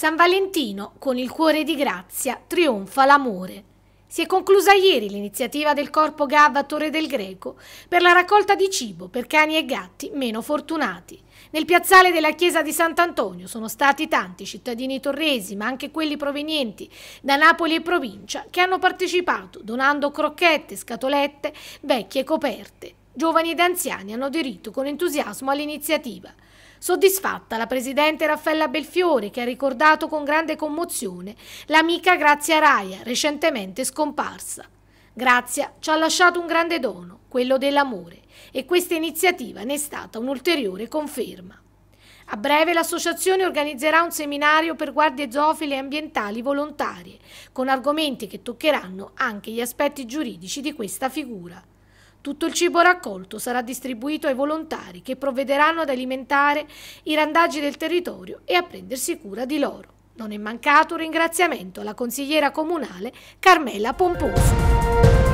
San Valentino, con il cuore di grazia, trionfa l'amore. Si è conclusa ieri l'iniziativa del Corpo GAV a Torre del Greco per la raccolta di cibo per cani e gatti meno fortunati. Nel piazzale della chiesa di Sant'Antonio sono stati tanti cittadini torresi, ma anche quelli provenienti da Napoli e provincia, che hanno partecipato donando crocchette, scatolette, vecchie coperte. Giovani ed anziani hanno aderito con entusiasmo all'iniziativa. Soddisfatta la presidente Raffaella Belfiore che ha ricordato con grande commozione l'amica Grazia Raia, recentemente scomparsa. Grazia ci ha lasciato un grande dono, quello dell'amore, e questa iniziativa ne è stata un'ulteriore conferma. A breve l'associazione organizzerà un seminario per guardie zoofile e ambientali volontarie, con argomenti che toccheranno anche gli aspetti giuridici di questa figura. Tutto il cibo raccolto sarà distribuito ai volontari che provvederanno ad alimentare i randaggi del territorio e a prendersi cura di loro. Non è mancato un ringraziamento alla consigliera comunale Carmela Pomposo.